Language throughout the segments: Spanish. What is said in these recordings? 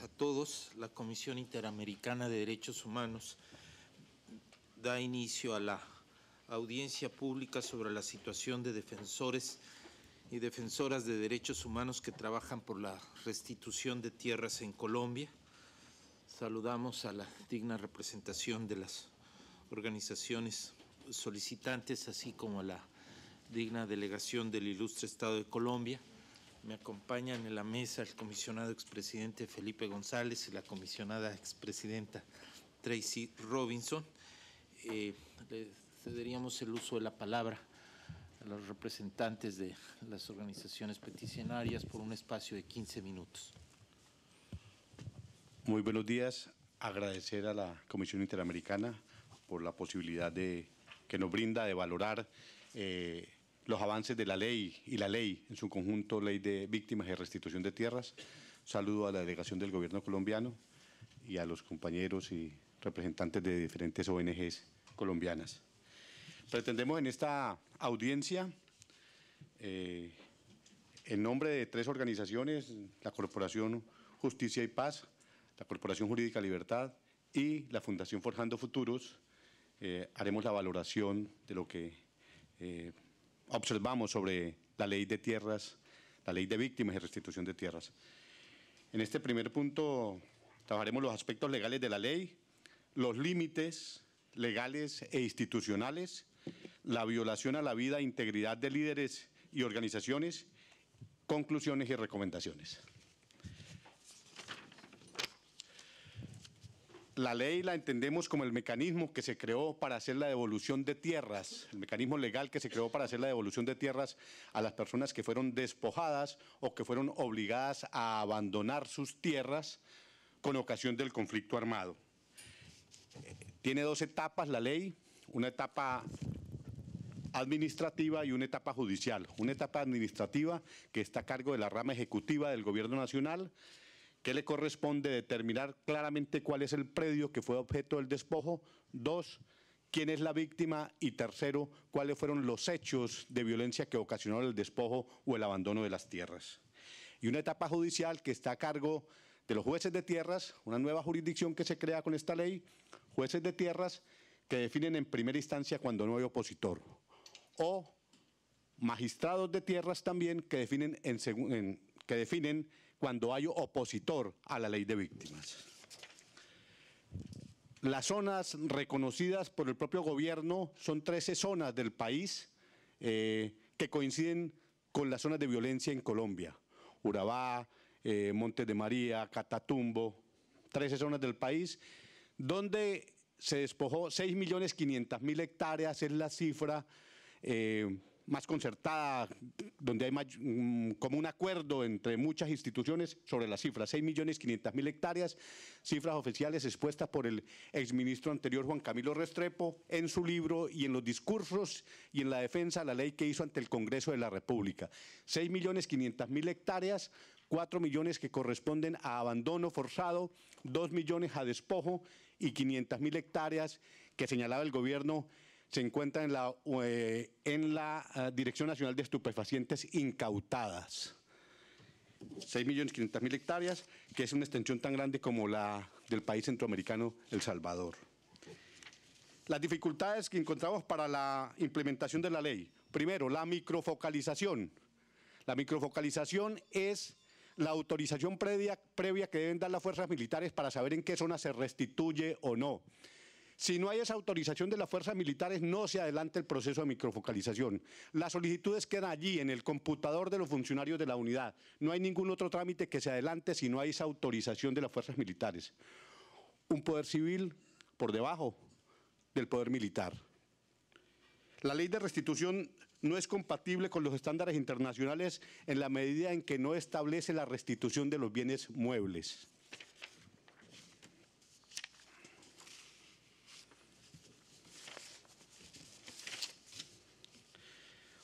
a todos. La Comisión Interamericana de Derechos Humanos da inicio a la audiencia pública sobre la situación de defensores y defensoras de derechos humanos que trabajan por la restitución de tierras en Colombia. Saludamos a la digna representación de las organizaciones solicitantes, así como a la digna delegación del Ilustre Estado de Colombia. Me acompañan en la mesa el comisionado expresidente Felipe González y la comisionada expresidenta Tracy Robinson. Eh, le cederíamos el uso de la palabra a los representantes de las organizaciones peticionarias por un espacio de 15 minutos. Muy buenos días. Agradecer a la Comisión Interamericana por la posibilidad de, que nos brinda de valorar eh, los avances de la ley y la ley en su conjunto, ley de víctimas y restitución de tierras. Saludo a la delegación del gobierno colombiano y a los compañeros y representantes de diferentes ONGs colombianas. Pretendemos en esta audiencia, eh, en nombre de tres organizaciones, la Corporación Justicia y Paz, la Corporación Jurídica Libertad y la Fundación Forjando Futuros, eh, haremos la valoración de lo que eh, observamos sobre la ley de tierras, la ley de víctimas y restitución de tierras. En este primer punto trabajaremos los aspectos legales de la ley, los límites legales e institucionales, la violación a la vida e integridad de líderes y organizaciones, conclusiones y recomendaciones. La ley la entendemos como el mecanismo que se creó para hacer la devolución de tierras, el mecanismo legal que se creó para hacer la devolución de tierras a las personas que fueron despojadas o que fueron obligadas a abandonar sus tierras con ocasión del conflicto armado. Tiene dos etapas la ley, una etapa administrativa y una etapa judicial. Una etapa administrativa que está a cargo de la rama ejecutiva del Gobierno Nacional, que le corresponde determinar claramente cuál es el predio que fue objeto del despojo. Dos, quién es la víctima y tercero, cuáles fueron los hechos de violencia que ocasionaron el despojo o el abandono de las tierras. Y una etapa judicial que está a cargo de los jueces de tierras, una nueva jurisdicción que se crea con esta ley, jueces de tierras que definen en primera instancia cuando no hay opositor, o magistrados de tierras también que definen en, que definen cuando hay opositor a la ley de víctimas. Las zonas reconocidas por el propio gobierno son 13 zonas del país eh, que coinciden con las zonas de violencia en Colombia. Urabá, eh, Montes de María, Catatumbo, 13 zonas del país, donde se despojó 6.500.000 hectáreas, es la cifra eh, más concertada, donde hay mm, como un acuerdo entre muchas instituciones sobre las cifras, 6.500.000 hectáreas, cifras oficiales expuestas por el exministro anterior Juan Camilo Restrepo en su libro y en los discursos y en la defensa de la ley que hizo ante el Congreso de la República. 6.500.000 hectáreas 4 millones que corresponden a abandono forzado, 2 millones a despojo y 500.000 mil hectáreas que señalaba el gobierno se encuentra en la, eh, en la eh, Dirección Nacional de Estupefacientes Incautadas. 6.500.000 hectáreas, que es una extensión tan grande como la del país centroamericano El Salvador. Las dificultades que encontramos para la implementación de la ley. Primero, la microfocalización. La microfocalización es la autorización previa, previa que deben dar las fuerzas militares para saber en qué zona se restituye o no. Si no hay esa autorización de las fuerzas militares, no se adelanta el proceso de microfocalización. Las solicitudes quedan allí, en el computador de los funcionarios de la unidad. No hay ningún otro trámite que se adelante si no hay esa autorización de las fuerzas militares. Un poder civil por debajo del poder militar. La ley de restitución no es compatible con los estándares internacionales en la medida en que no establece la restitución de los bienes muebles.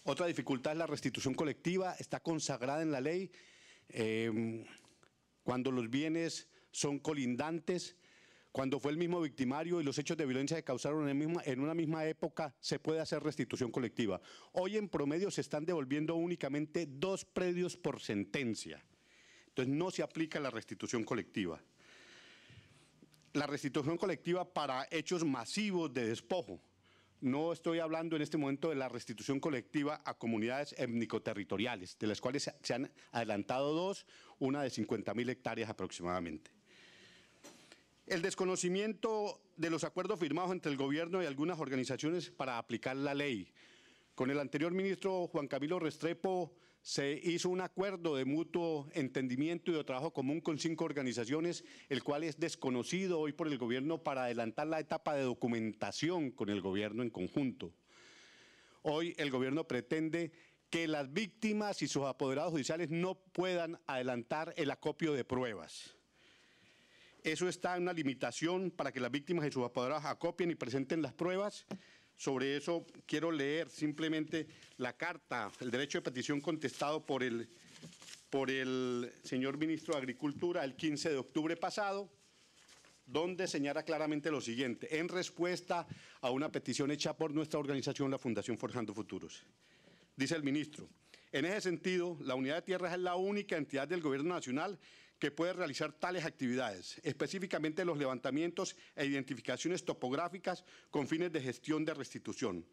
Otra dificultad es la restitución colectiva, está consagrada en la ley. Em, cuando los bienes son colindantes, cuando fue el mismo victimario y los hechos de violencia que causaron en una misma época, se puede hacer restitución colectiva. Hoy en promedio se están devolviendo únicamente dos predios por sentencia. Entonces no se aplica la restitución colectiva. La restitución colectiva para hechos masivos de despojo no estoy hablando en este momento de la restitución colectiva a comunidades étnico-territoriales, de las cuales se han adelantado dos, una de 50.000 hectáreas aproximadamente. El desconocimiento de los acuerdos firmados entre el gobierno y algunas organizaciones para aplicar la ley. Con el anterior ministro Juan Camilo Restrepo se hizo un acuerdo de mutuo entendimiento y de trabajo común con cinco organizaciones, el cual es desconocido hoy por el gobierno para adelantar la etapa de documentación con el gobierno en conjunto. Hoy el gobierno pretende que las víctimas y sus apoderados judiciales no puedan adelantar el acopio de pruebas. Eso está en una limitación para que las víctimas y sus apoderados acopien y presenten las pruebas sobre eso quiero leer simplemente la carta, el derecho de petición contestado por el, señor ministro de Agricultura el 15 de octubre pasado, donde señala claramente lo siguiente, en respuesta a una petición hecha por nuestra organización, la Fundación Forjando Futuros. Dice el ministro, en ese sentido, la Unidad de Tierras es la única entidad del Gobierno Nacional que puede realizar tales actividades, específicamente los levantamientos e identificaciones topográficas con fines de gestión de restitución.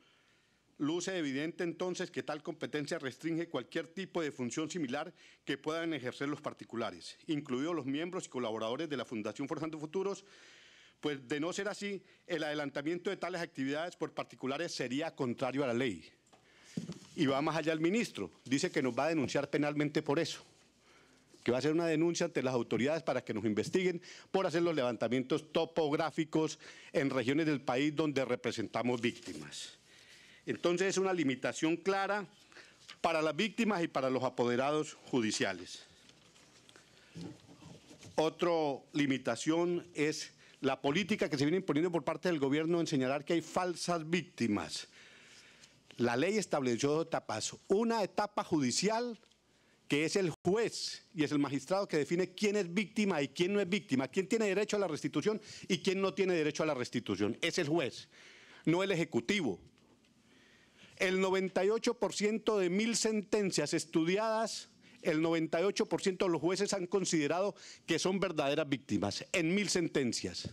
Luce evidente entonces que tal competencia restringe cualquier tipo de función similar que puedan ejercer los particulares, incluidos los miembros y colaboradores de la Fundación Forzando Futuros, pues de no ser así, el adelantamiento de tales actividades por particulares sería contrario a la ley. Y va más allá el ministro, dice que nos va a denunciar penalmente por eso va a hacer una denuncia ante las autoridades para que nos investiguen por hacer los levantamientos topográficos en regiones del país donde representamos víctimas. Entonces es una limitación clara para las víctimas y para los apoderados judiciales. Otra limitación es la política que se viene imponiendo por parte del gobierno en señalar que hay falsas víctimas. La ley estableció dos etapas, una etapa judicial que es el juez y es el magistrado que define quién es víctima y quién no es víctima, quién tiene derecho a la restitución y quién no tiene derecho a la restitución. Es el juez, no el ejecutivo. El 98% de mil sentencias estudiadas, el 98% de los jueces han considerado que son verdaderas víctimas en mil sentencias.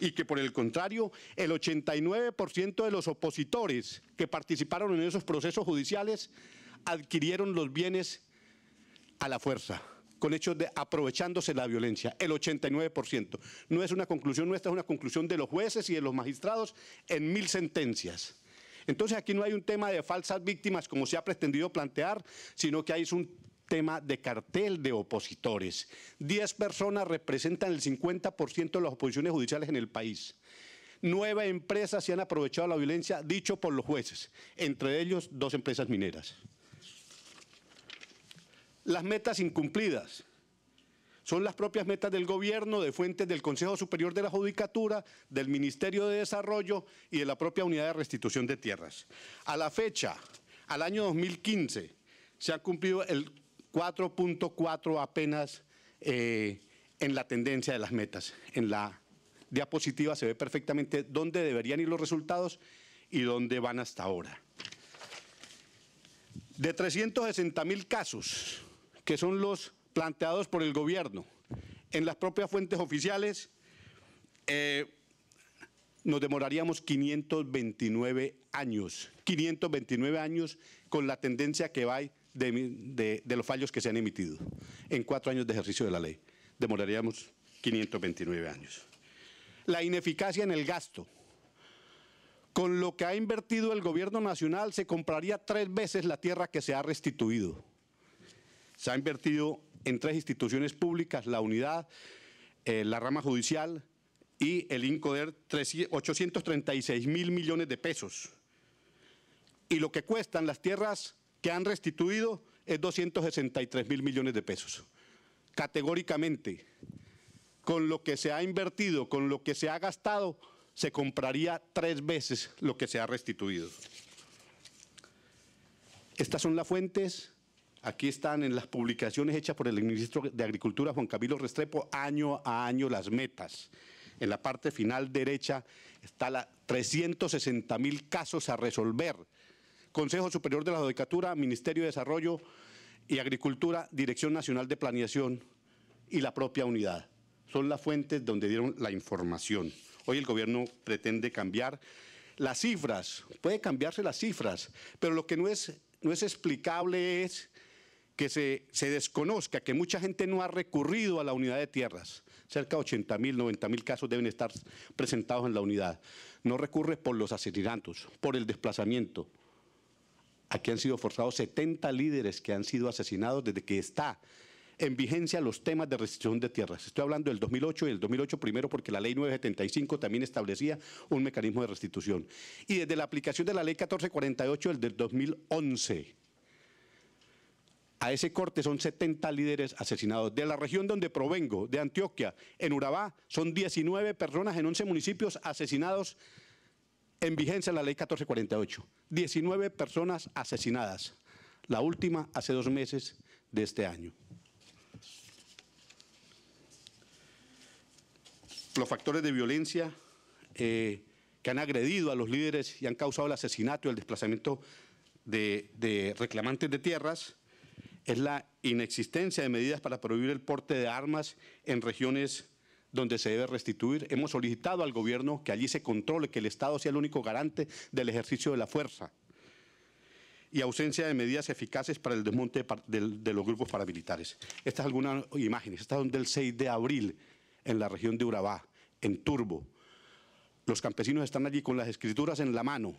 Y que por el contrario, el 89% de los opositores que participaron en esos procesos judiciales adquirieron los bienes a la fuerza, con hechos de aprovechándose la violencia, el 89%. No es una conclusión nuestra, es una conclusión de los jueces y de los magistrados en mil sentencias. Entonces aquí no hay un tema de falsas víctimas como se ha pretendido plantear, sino que hay un tema de cartel de opositores. Diez personas representan el 50% de las oposiciones judiciales en el país. Nueve empresas se han aprovechado la violencia, dicho por los jueces, entre ellos dos empresas mineras las metas incumplidas. Son las propias metas del gobierno, de fuentes del Consejo Superior de la Judicatura, del Ministerio de Desarrollo y de la propia Unidad de Restitución de Tierras. A la fecha, al año 2015, se ha cumplido el 4.4 apenas eh, en la tendencia de las metas. En la diapositiva se ve perfectamente dónde deberían ir los resultados y dónde van hasta ahora. De 360 mil casos que son los planteados por el gobierno. En las propias fuentes oficiales eh, nos demoraríamos 529 años, 529 años con la tendencia que va de, de los fallos que se han emitido en cuatro años de ejercicio de la ley. Demoraríamos 529 años. La ineficacia en el gasto. Con lo que ha invertido el gobierno nacional se compraría tres veces la tierra que se ha restituido. Se ha invertido en tres instituciones públicas, la unidad, eh, la rama judicial y el INCODER, 836 mil millones de pesos. Y lo que cuestan las tierras que han restituido es 263 mil millones de pesos. Categóricamente, con lo que se ha invertido, con lo que se ha gastado, se compraría tres veces lo que se ha restituido. Estas son las fuentes Aquí están en las publicaciones hechas por el ministro de Agricultura, Juan Camilo Restrepo, año a año las metas. En la parte final derecha está la 360 mil casos a resolver. Consejo Superior de la Judicatura, Ministerio de Desarrollo y Agricultura, Dirección Nacional de Planeación y la propia unidad. Son las fuentes donde dieron la información. Hoy el gobierno pretende cambiar las cifras, puede cambiarse las cifras, pero lo que no es, no es explicable es que se, se, desconozca, que mucha gente no ha recurrido a la unidad de tierras. Cerca de 80 mil, 90 mil casos deben estar presentados en la unidad. No recurre por los asesinatos, por el desplazamiento. Aquí han sido forzados 70 líderes que han sido asesinados desde que está en vigencia los temas de restitución de tierras. Estoy hablando del 2008 y el 2008 primero porque la ley 975 también establecía un mecanismo de restitución. Y desde la aplicación de la ley 1448 el del 2011 a ese corte son 70 líderes asesinados. De la región donde provengo, de Antioquia, en Urabá, son 19 personas en 11 municipios asesinados en vigencia de la ley 1448. 19 personas asesinadas. La última hace dos meses de este año. Los factores de violencia eh, que han agredido a los líderes y han causado el asesinato y el desplazamiento de reclamantes de tierras es la inexistencia de medidas para prohibir el porte de armas en regiones donde se debe restituir. Hemos solicitado al gobierno que allí se controle, que el Estado sea el único garante del ejercicio de la fuerza y ausencia de medidas eficaces para el desmonte de los grupos paramilitares. Estas algunas imágenes, estas son del 6 de abril en la región de Urabá, en Turbo. Los campesinos están allí con las escrituras en la mano,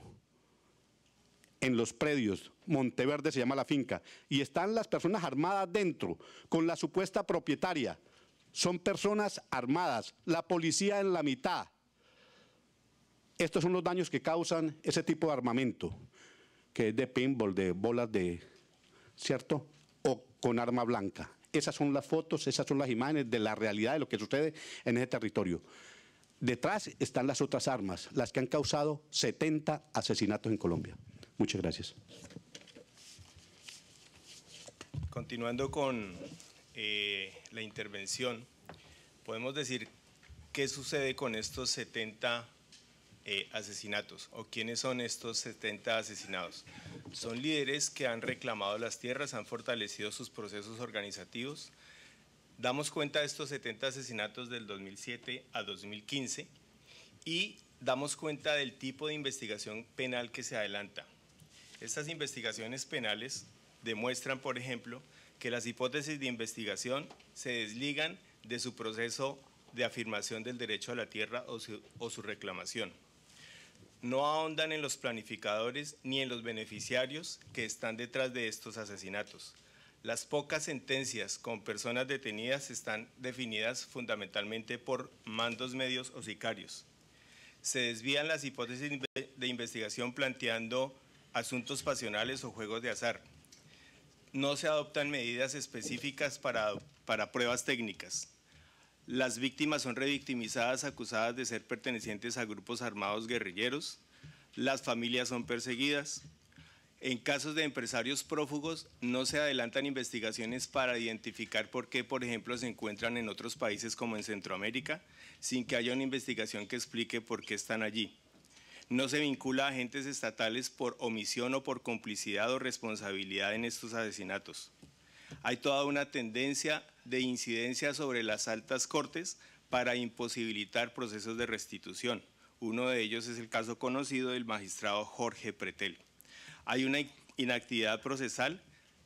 en los predios, Monteverde se llama la finca, y están las personas armadas dentro, con la supuesta propietaria. Son personas armadas, la policía en la mitad. Estos son los daños que causan ese tipo de armamento, que es de pinball, de bolas de, ¿cierto? O con arma blanca. Esas son las fotos, esas son las imágenes de la realidad de lo que sucede en ese territorio. Detrás están las otras armas, las que han causado 70 asesinatos en Colombia. Muchas gracias. Continuando con eh, la intervención, podemos decir qué sucede con estos 70 eh, asesinatos o quiénes son estos 70 asesinados. Son líderes que han reclamado las tierras, han fortalecido sus procesos organizativos. Damos cuenta de estos 70 asesinatos del 2007 a 2015 y damos cuenta del tipo de investigación penal que se adelanta. Estas investigaciones penales demuestran, por ejemplo, que las hipótesis de investigación se desligan de su proceso de afirmación del derecho a la tierra o su, o su, reclamación. No ahondan en los planificadores ni en los beneficiarios que están detrás de estos asesinatos. Las pocas sentencias con personas detenidas están definidas fundamentalmente por mandos medios o sicarios. Se desvían las hipótesis de investigación planteando asuntos pasionales o juegos de azar. No se adoptan medidas específicas para, para pruebas técnicas. Las víctimas son revictimizadas acusadas de ser pertenecientes a grupos armados guerrilleros. Las familias son perseguidas. En casos de empresarios prófugos no se adelantan investigaciones para identificar por qué, por ejemplo, se encuentran en otros países como en Centroamérica, sin que haya una investigación que explique por qué están allí. No se vincula a agentes estatales por omisión o por complicidad o responsabilidad en estos asesinatos. Hay toda una tendencia de incidencia sobre las altas cortes para imposibilitar procesos de restitución. Uno de ellos es el caso conocido del magistrado Jorge Pretel. Hay una inactividad procesal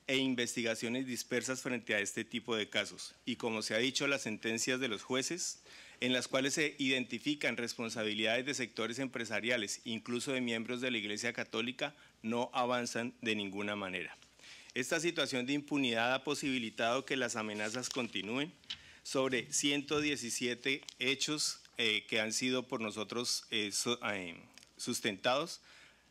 e investigaciones dispersas frente a este tipo de casos y, como se ha dicho, las sentencias de los jueces en las cuales se identifican responsabilidades de sectores empresariales, incluso de miembros de la Iglesia Católica, no avanzan de ninguna manera. Esta situación de impunidad ha posibilitado que las amenazas continúen sobre 117 hechos eh, que han sido por nosotros eh, eh, sustentados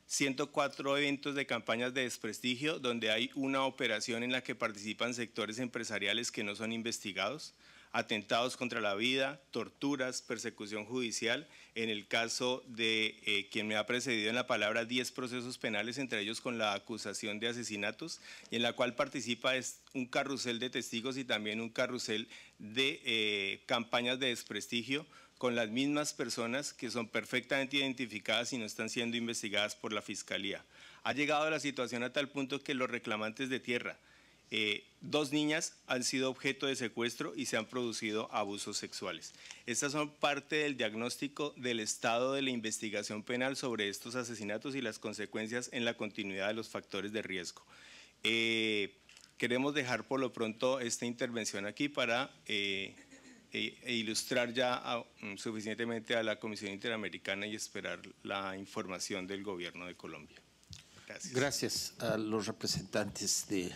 104 eventos de campañas de desprestigio donde hay una operación en la que participan sectores empresariales que no son investigados, atentados contra la vida, torturas, persecución judicial. En el caso de eh, quien me ha precedido en la palabra, 10 procesos penales, entre ellos con la acusación de asesinatos, en la cual participa es un carrusel de testigos y también un carrusel de eh, campañas de desprestigio con las mismas personas que son perfectamente identificadas y no están siendo investigadas por la Fiscalía. Ha llegado la situación a tal punto que los reclamantes de tierra, eh, dos niñas han sido objeto de secuestro y se han producido abusos sexuales. Estas son parte del diagnóstico del estado de la investigación penal sobre estos asesinatos y las consecuencias en la continuidad de los factores de riesgo. Eh, queremos dejar por lo pronto esta intervención aquí para... Eh, e, e, ilustrar ya mm, suficientemente a la Comisión Interamericana y esperar la información del gobierno de Colombia. Gracias. Gracias a los representantes de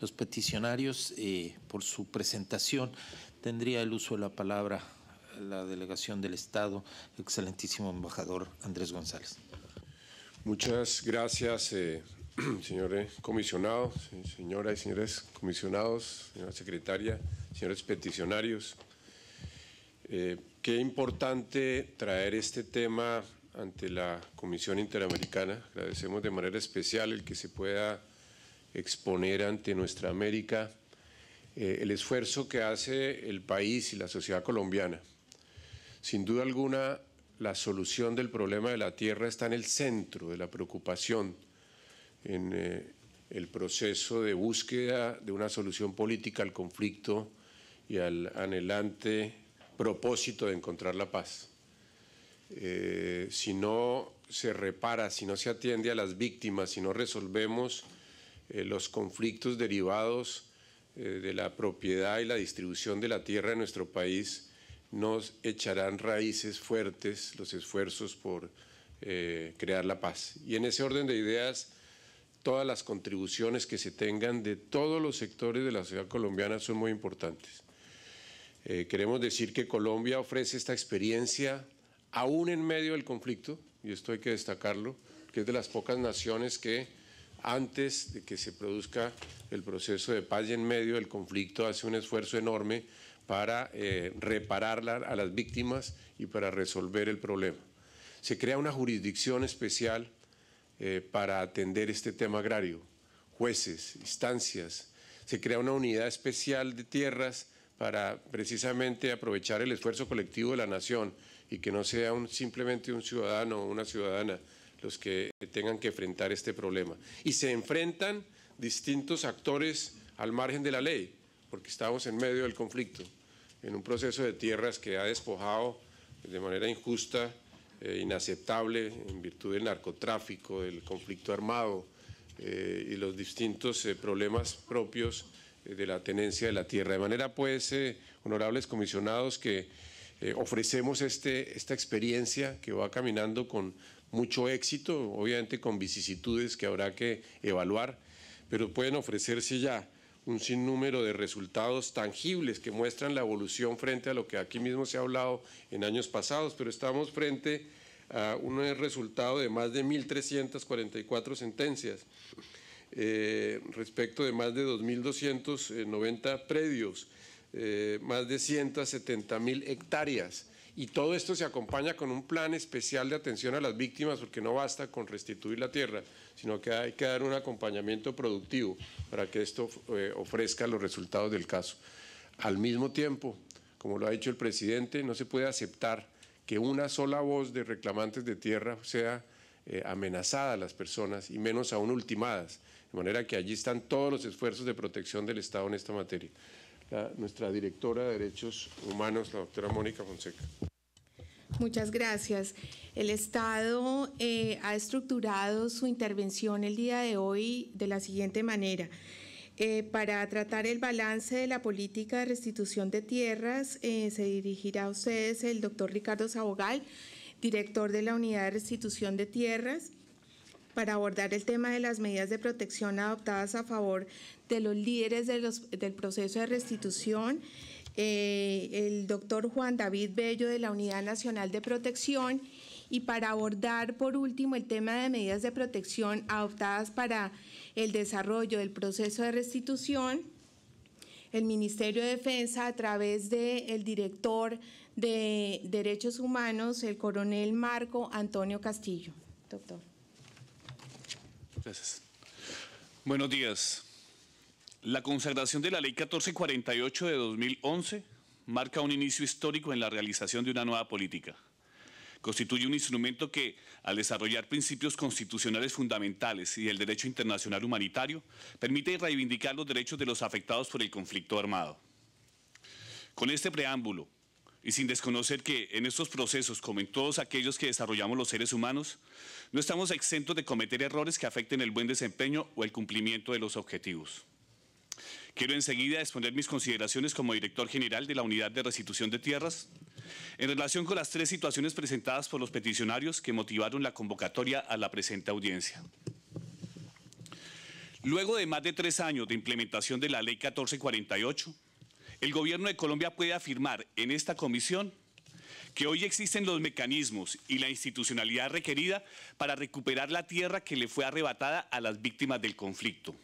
los peticionarios eh, por su presentación. Tendría el uso de la palabra la delegación del Estado, excelentísimo embajador Andrés González. Muchas gracias, eh, señores eh, comisionados, señoras y señores comisionados, señora secretaria, señores peticionarios. Eh, qué importante traer este tema ante la Comisión Interamericana. Agradecemos de manera especial el que se pueda exponer ante nuestra América eh, el esfuerzo que hace el país y la sociedad colombiana. Sin duda alguna, la solución del problema de la tierra está en el centro de la preocupación, en eh, el proceso de búsqueda de una solución política al conflicto y al anhelante propósito de encontrar la paz. Eh, si no se repara, si no se atiende a las víctimas, si no resolvemos eh, los conflictos derivados eh, de la propiedad y la distribución de la tierra en nuestro país, nos echarán raíces fuertes los esfuerzos por crear la paz. Y en ese orden de ideas, todas las contribuciones que se tengan de todos los sectores de la sociedad colombiana son muy importantes. Eh, queremos decir que Colombia ofrece esta experiencia aún en medio del conflicto, y esto hay que destacarlo, que es de las pocas naciones que antes de que se produzca el proceso de paz y en medio del conflicto hace un esfuerzo enorme para eh, reparar a las víctimas y para resolver el problema. Se crea una jurisdicción especial eh, para atender este tema agrario, jueces, instancias, se crea una unidad especial de tierras para precisamente aprovechar el esfuerzo colectivo de la nación y que no sea simplemente un ciudadano o una ciudadana los que tengan que enfrentar este problema. Y se enfrentan distintos actores al margen de la ley, porque estamos en medio del conflicto, en un proceso de tierras que ha despojado de manera injusta, eh, inaceptable, en virtud del narcotráfico, del conflicto armado eh, y los distintos eh, problemas propios de la tenencia de la tierra. De manera pues, eh, honorables comisionados, que eh, ofrecemos este, esta experiencia que va caminando con mucho éxito, obviamente con vicisitudes que habrá que evaluar, pero pueden ofrecerse ya un sinnúmero de resultados tangibles que muestran la evolución frente a lo que aquí mismo se ha hablado en años pasados, pero estamos frente a un resultado de más de 1.344 sentencias eh, respecto de más de 2.290 predios, eh, más de 170.000 hectáreas. Y todo esto se acompaña con un plan especial de atención a las víctimas, porque no basta con restituir la tierra, sino que hay que dar un acompañamiento productivo para que esto eh, ofrezca los resultados del caso. Al mismo tiempo, como lo ha dicho el presidente, no se puede aceptar que una sola voz de reclamantes de tierra sea amenazada a las personas y menos aún ultimadas. De manera que allí están todos los esfuerzos de protección del Estado en esta materia. nuestra directora de Derechos Humanos, la doctora Mónica Fonseca. Muchas gracias. El Estado eh, ha estructurado su intervención el día de hoy de la siguiente manera. Eh, para tratar el balance de la política de restitución de tierras, eh, se dirigirá a ustedes el doctor Ricardo Sabogal, director de la Unidad de Restitución de Tierras para abordar el tema de las medidas de protección adoptadas a favor de los líderes de los, del proceso de restitución. Eh, el doctor Juan David Bello de la Unidad Nacional de Protección y para abordar por último el tema de medidas de protección adoptadas para el desarrollo del proceso de restitución, el Ministerio de Defensa a través del director de Derechos Humanos, el coronel Marco Antonio Castillo. Doctor. Gracias. Buenos días. La consagración de la Ley 1448 de 2011 marca un inicio histórico en la realización de una nueva política. Constituye un instrumento que, al desarrollar principios constitucionales fundamentales y el derecho internacional humanitario, permite reivindicar los derechos de los afectados por el conflicto armado. Con este preámbulo, y sin desconocer que en estos procesos, como en todos aquellos que desarrollamos los seres humanos, no estamos exentos de cometer errores que afecten el buen desempeño o el cumplimiento de los objetivos. Quiero enseguida exponer mis consideraciones como director general de la Unidad de Restitución de Tierras en relación con las tres situaciones presentadas por los peticionarios que motivaron la convocatoria a la presente audiencia. Luego de más de tres años de implementación de la Ley 1448, el gobierno de Colombia puede afirmar en esta comisión que hoy existen los mecanismos y la institucionalidad requerida para recuperar la tierra que le fue arrebatada a las víctimas del conflicto,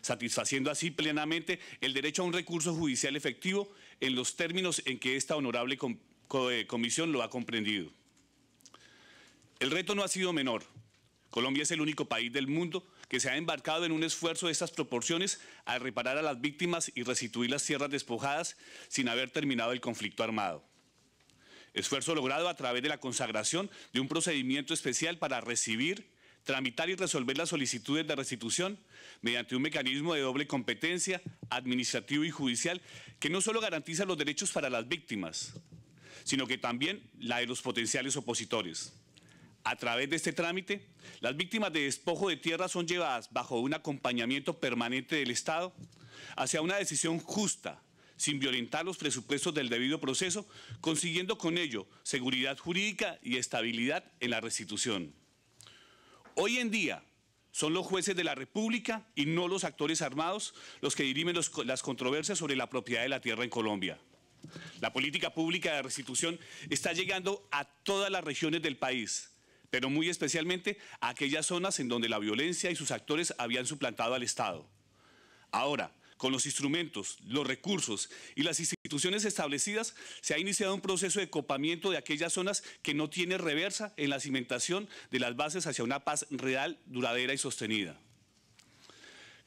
satisfaciendo así plenamente el derecho a un recurso judicial efectivo en los términos en que esta honorable eh, comisión lo ha comprendido. El reto no ha sido menor. Colombia es el único país del mundo que se ha embarcado en un esfuerzo de estas proporciones al reparar a las víctimas y restituir las tierras despojadas sin haber terminado el conflicto armado. Esfuerzo logrado a través de la consagración de un procedimiento especial para recibir, tramitar y resolver las solicitudes de restitución mediante un mecanismo de doble competencia administrativo y judicial que no solo garantiza los derechos para las víctimas, sino que también la de los potenciales opositores. A través de este trámite, las víctimas de despojo de tierra son llevadas bajo un acompañamiento permanente del Estado hacia una decisión justa, sin violentar los presupuestos del debido proceso, consiguiendo con ello seguridad jurídica y estabilidad en la restitución. Hoy en día son los jueces de la República y no los actores armados los que dirimen las controversias sobre la propiedad de la tierra en Colombia. La política pública de restitución está llegando a todas las regiones del país pero muy especialmente a aquellas zonas en donde la violencia y sus actores habían suplantado al Estado. Ahora, con los instrumentos, los recursos y las instituciones establecidas, se ha iniciado un proceso de copamiento de aquellas zonas que no tiene reversa en la cimentación de las bases hacia una paz real, duradera y sostenida.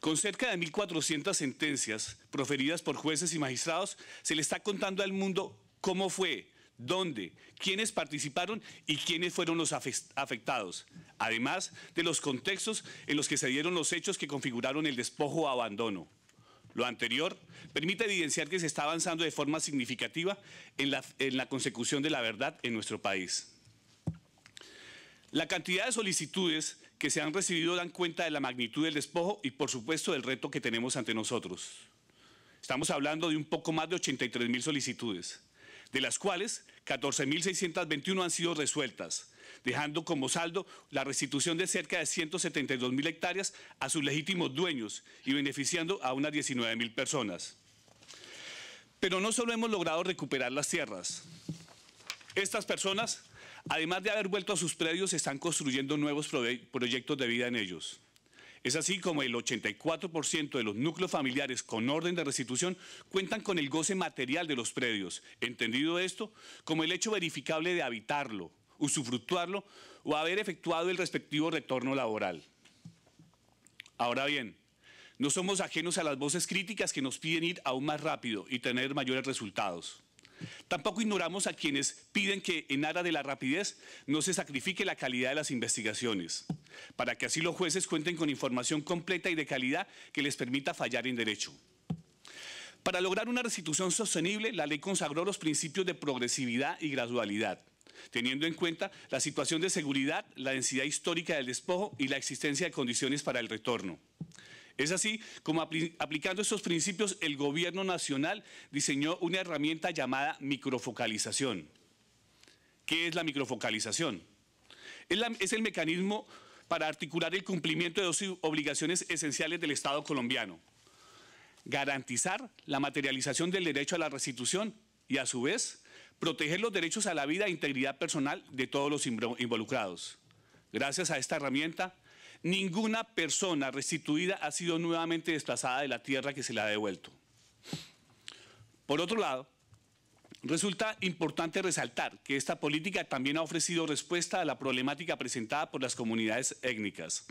Con cerca de 1.400 sentencias proferidas por jueces y magistrados, se le está contando al mundo cómo fue, dónde, quiénes participaron y quiénes fueron los afectados, además de los contextos en los que se dieron los hechos que configuraron el despojo o abandono. Lo anterior permite evidenciar que se está avanzando de forma significativa en la, consecución de la verdad en nuestro país. La cantidad de solicitudes que se han recibido dan cuenta de la magnitud del despojo y por supuesto del reto que tenemos ante nosotros. Estamos hablando de un poco más de 83 mil solicitudes, de las cuales 14.621 han sido resueltas, dejando como saldo la restitución de cerca de 172.000 hectáreas a sus legítimos dueños y beneficiando a unas 19.000 personas. Pero no solo hemos logrado recuperar las tierras. Estas personas, además de haber vuelto a sus predios, están construyendo nuevos proyectos de vida en ellos. Es así como el 84% de los núcleos familiares con orden de restitución cuentan con el goce material de los predios, entendido esto como el hecho verificable de habitarlo, usufructuarlo o haber efectuado el respectivo retorno laboral. Ahora bien, no somos ajenos a las voces críticas que nos piden ir aún más rápido y tener mayores resultados. Tampoco ignoramos a quienes piden que en aras de la rapidez no se sacrifique la calidad de las investigaciones, para que así los jueces cuenten con información completa y de calidad que les permita fallar en derecho. Para lograr una restitución sostenible, la ley consagró los principios de progresividad y gradualidad, teniendo en cuenta la situación de seguridad, la densidad histórica del despojo y la existencia de condiciones para el retorno. Es así como aplicando estos principios el gobierno nacional diseñó una herramienta llamada microfocalización. ¿Qué es la microfocalización? es el mecanismo para articular el cumplimiento de dos obligaciones esenciales del Estado colombiano. Garantizar la materialización del derecho a la restitución y a su vez proteger los derechos a la vida e integridad personal de todos los involucrados. Gracias a esta herramienta, ninguna persona restituida ha sido nuevamente desplazada de la tierra que se le ha devuelto. Por otro lado, resulta importante resaltar que esta política también ha ofrecido respuesta a la problemática presentada por las comunidades étnicas.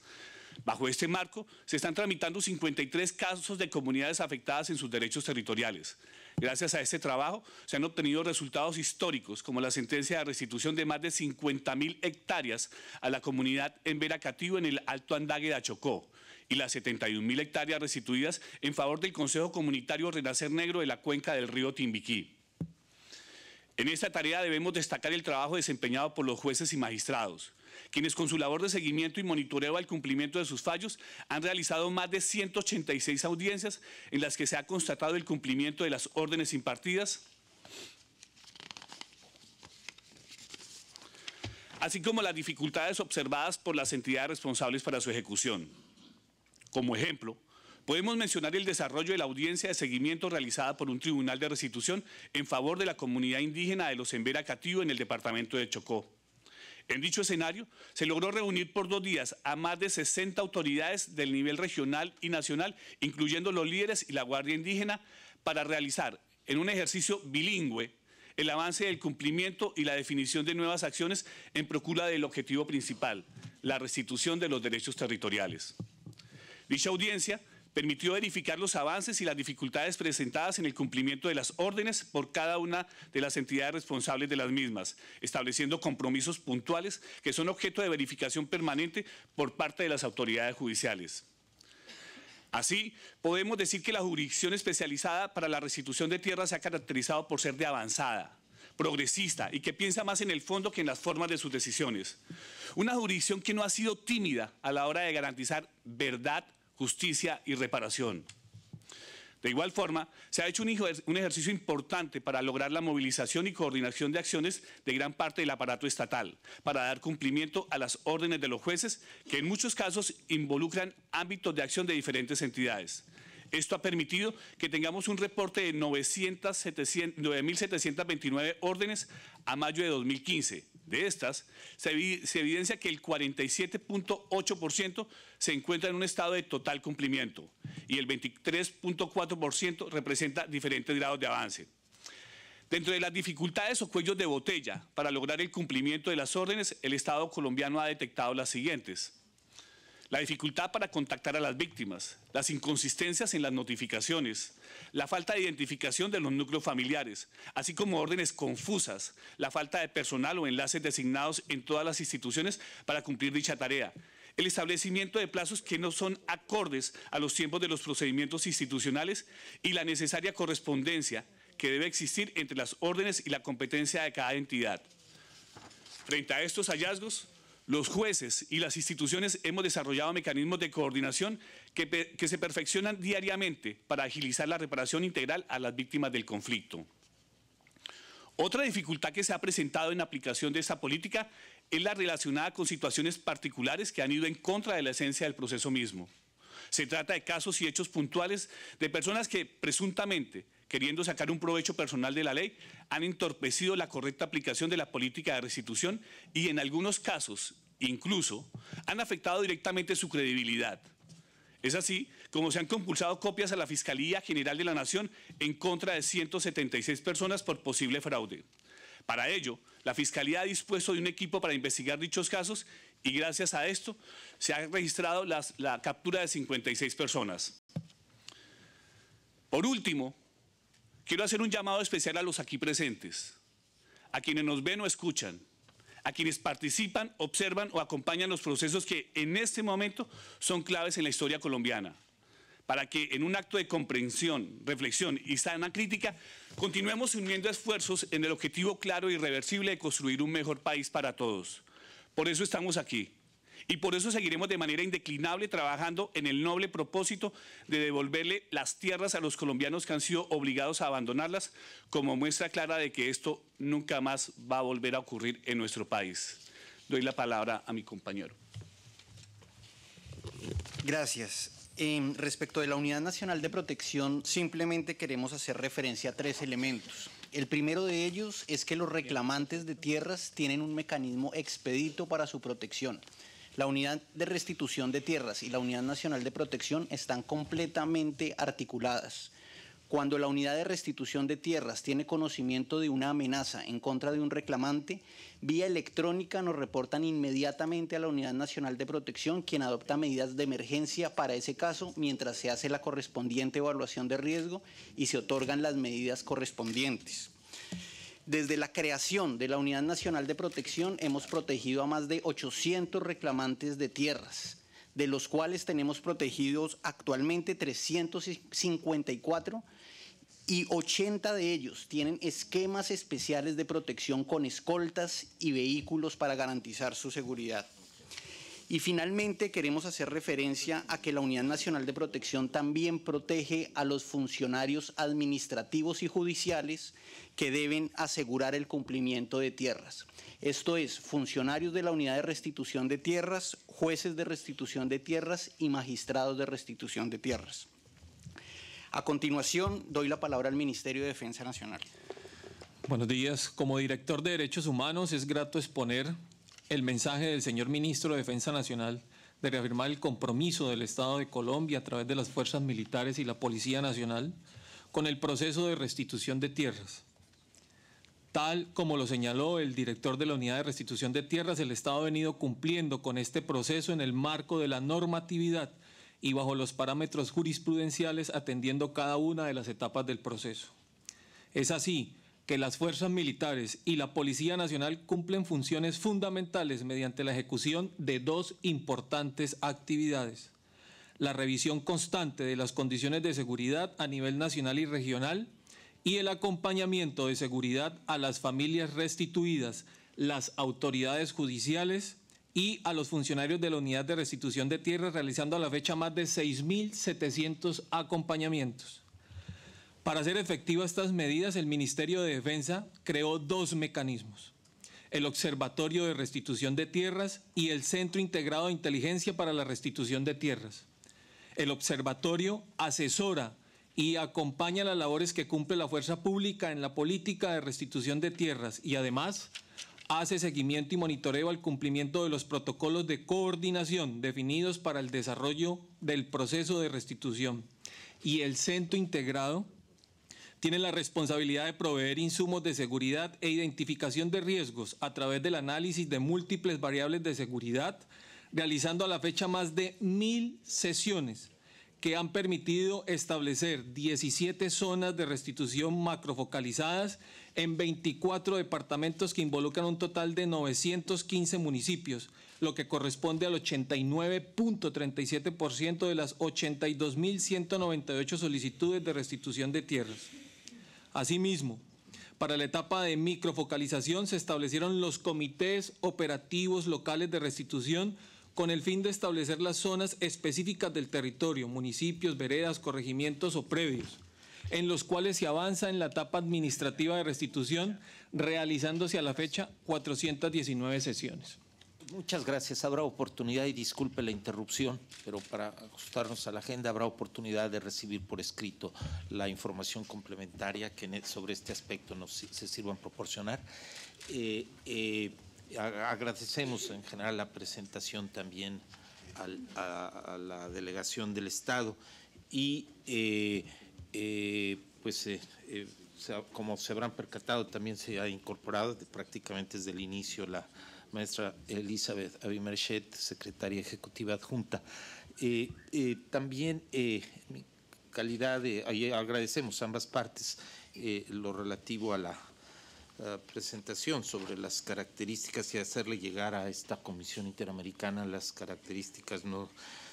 Bajo este marco, se están tramitando 53 casos de comunidades afectadas en sus derechos territoriales, Gracias a este trabajo se han obtenido resultados históricos como la sentencia de restitución de más de 50 mil hectáreas a la comunidad en Veracatío en el Alto Andague de Achocó y las 71 mil hectáreas restituidas en favor del Consejo Comunitario Renacer Negro de la cuenca del río Timbiquí. En esta tarea debemos destacar el trabajo desempeñado por los jueces y magistrados, quienes con su labor de seguimiento y monitoreo al cumplimiento de sus fallos han realizado más de 186 audiencias en las que se ha constatado el cumplimiento de las órdenes impartidas, así como las dificultades observadas por las entidades responsables para su ejecución. Como ejemplo, podemos mencionar el desarrollo de la audiencia de seguimiento realizada por un tribunal de restitución en favor de la comunidad indígena de los Embera en el departamento de Chocó en dicho escenario, se logró reunir por dos días a más de 60 autoridades del nivel regional y nacional, incluyendo los líderes y la Guardia Indígena, para realizar en un ejercicio bilingüe el avance del cumplimiento y la definición de nuevas acciones en procura del objetivo principal, la restitución de los derechos territoriales. Dicha audiencia permitió verificar los avances y las dificultades presentadas en el cumplimiento de las órdenes por cada una de las entidades responsables de las mismas, estableciendo compromisos puntuales que son objeto de verificación permanente por parte de las autoridades judiciales. Así, podemos decir que la jurisdicción especializada para la restitución de tierras se ha caracterizado por ser de avanzada, progresista y que piensa más en el fondo que en las formas de sus decisiones. Una jurisdicción que no ha sido tímida a la hora de garantizar verdad, justicia y reparación. De igual forma, se ha hecho un ejercicio importante para lograr la movilización y coordinación de acciones de gran parte del aparato estatal, para dar cumplimiento a las órdenes de los jueces, que en muchos casos involucran ámbitos de acción de diferentes entidades. Esto ha permitido que tengamos un reporte de 9.729 órdenes a mayo de 2015, de estas, se, evidencia que el 47.8% se encuentra en un estado de total cumplimiento y el 23.4% representa diferentes grados de avance. Dentro de las dificultades o cuellos de botella para lograr el cumplimiento de las órdenes, el Estado colombiano ha detectado las siguientes la dificultad para contactar a las víctimas, las inconsistencias en las notificaciones, la falta de identificación de los núcleos familiares, así como órdenes confusas, la falta de personal o enlaces designados en todas las instituciones para cumplir dicha tarea, el establecimiento de plazos que no son acordes a los tiempos de los procedimientos institucionales y la necesaria correspondencia que debe existir entre las órdenes y la competencia de cada entidad. Frente a estos hallazgos, los jueces y las instituciones hemos desarrollado mecanismos de coordinación que, se perfeccionan diariamente para agilizar la reparación integral a las víctimas del conflicto. Otra dificultad que se ha presentado en aplicación de esta política es la relacionada con situaciones particulares que han ido en contra de la esencia del proceso mismo. Se trata de casos y hechos puntuales de personas que presuntamente queriendo sacar un provecho personal de la ley, han entorpecido la correcta aplicación de la política de restitución y en algunos casos, incluso, han afectado directamente su credibilidad. Es así como se han compulsado copias a la Fiscalía General de la Nación en contra de 176 personas por posible fraude. Para ello, la Fiscalía ha dispuesto de un equipo para investigar dichos casos y gracias a esto se ha registrado las, la captura de 56 personas. Por último, Quiero hacer un llamado especial a los aquí presentes, a quienes nos ven o escuchan, a quienes participan, observan o acompañan los procesos que en este momento son claves en la historia colombiana, para que en un acto de comprensión, reflexión y sana crítica continuemos uniendo esfuerzos en el objetivo claro e irreversible de construir un mejor país para todos. Por eso estamos aquí, y por eso seguiremos de manera indeclinable trabajando en el noble propósito de devolverle las tierras a los colombianos que han sido obligados a abandonarlas, como muestra clara de que esto nunca más va a volver a ocurrir en nuestro país. Doy la palabra a mi compañero. Gracias. Em, respecto de la Unidad Nacional de Protección, simplemente queremos hacer referencia a tres elementos. El primero de ellos es que los reclamantes de tierras tienen un mecanismo expedito para su protección. La Unidad de Restitución de Tierras y la Unidad Nacional de Protección están completamente articuladas. Cuando la unidad de restitución de tierras tiene conocimiento de una amenaza en contra de un reclamante, vía electrónica nos reportan inmediatamente a la Unidad Nacional de Protección, quien adopta medidas de emergencia para ese caso mientras se hace la correspondiente evaluación de riesgo y se otorgan las medidas correspondientes. Desde la creación de la Unidad Nacional de Protección hemos protegido a más de 800 reclamantes de tierras, de los cuales tenemos protegidos actualmente 354 y 80 de ellos tienen esquemas especiales de protección con escoltas y vehículos para garantizar su seguridad. Y finalmente queremos hacer referencia a que la Unidad Nacional de Protección también protege a los funcionarios administrativos y judiciales que deben asegurar el cumplimiento de tierras. Esto es, funcionarios de la Unidad de Restitución de Tierras, jueces de restitución de tierras y magistrados de restitución de tierras. A continuación, doy la palabra al Ministerio de Defensa Nacional. Buenos días. Como director de Derechos Humanos es grato exponer el mensaje del señor ministro de Defensa Nacional de reafirmar el compromiso del Estado de Colombia a través de las fuerzas militares y la Policía Nacional con el proceso de restitución de tierras. Tal como lo señaló el director de la Unidad de Restitución de Tierras, el Estado ha venido cumpliendo con este proceso en el marco de la normatividad y bajo los parámetros jurisprudenciales atendiendo cada una de las etapas del proceso. Es así que las fuerzas militares y la Policía Nacional cumplen funciones fundamentales mediante la ejecución de dos importantes actividades. La revisión constante de las condiciones de seguridad a nivel nacional y regional y el acompañamiento de seguridad a las familias restituidas, las autoridades judiciales y a los funcionarios de la Unidad de Restitución de Tierras, realizando a la fecha más de 6.700 acompañamientos. Para hacer efectivas estas medidas, el Ministerio de Defensa creó dos mecanismos, el Observatorio de Restitución de Tierras y el Centro Integrado de Inteligencia para la Restitución de Tierras. El observatorio asesora y acompaña las labores que cumple la fuerza pública en la política de restitución de tierras y además hace seguimiento y monitoreo al cumplimiento de los protocolos de coordinación definidos para el desarrollo del proceso de restitución. Y el Centro Integrado tienen la responsabilidad de proveer insumos de seguridad e identificación de riesgos a través del análisis de múltiples variables de seguridad, realizando a la fecha más de mil sesiones que han permitido establecer 17 zonas de restitución macrofocalizadas en 24 departamentos que involucran un total de 915 municipios, lo que corresponde al 89.37% de las 82.198 solicitudes de restitución de tierras. Asimismo, para la etapa de microfocalización se establecieron los comités operativos locales de restitución con el fin de establecer las zonas específicas del territorio, municipios, veredas, corregimientos o previos, en los cuales se avanza en la etapa administrativa de restitución, realizándose a la fecha 419 sesiones. Muchas gracias. Habrá oportunidad, y disculpe la interrupción, pero para ajustarnos a la agenda habrá oportunidad de recibir por escrito la información complementaria que e, sobre este aspecto nos se sirvan proporcionar. Eh, eh, agradecemos en general la presentación también a, la delegación del Estado y eh, pues como se habrán percatado también se ha incorporado prácticamente desde el inicio la maestra Elizabeth Avimerchet, secretaria ejecutiva adjunta. Eh, eh, también eh, mi calidad de, agradecemos ambas partes eh, lo relativo a la, la presentación sobre las características y hacerle llegar a esta Comisión Interamericana las características no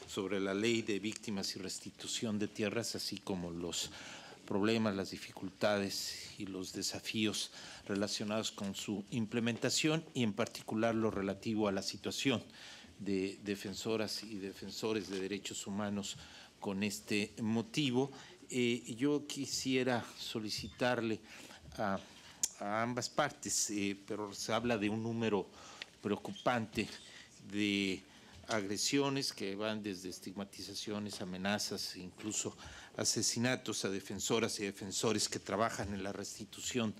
sobre la ley de víctimas y restitución de tierras, así como los problemas, las dificultades y los desafíos relacionados con su implementación y en particular lo relativo a la situación de defensoras y defensores de derechos humanos con este motivo. Eh, yo quisiera solicitarle a, ambas partes, eh, pero se habla de un número preocupante de agresiones que van desde estigmatizaciones, amenazas, incluso asesinatos a defensoras y defensores que trabajan en la restitución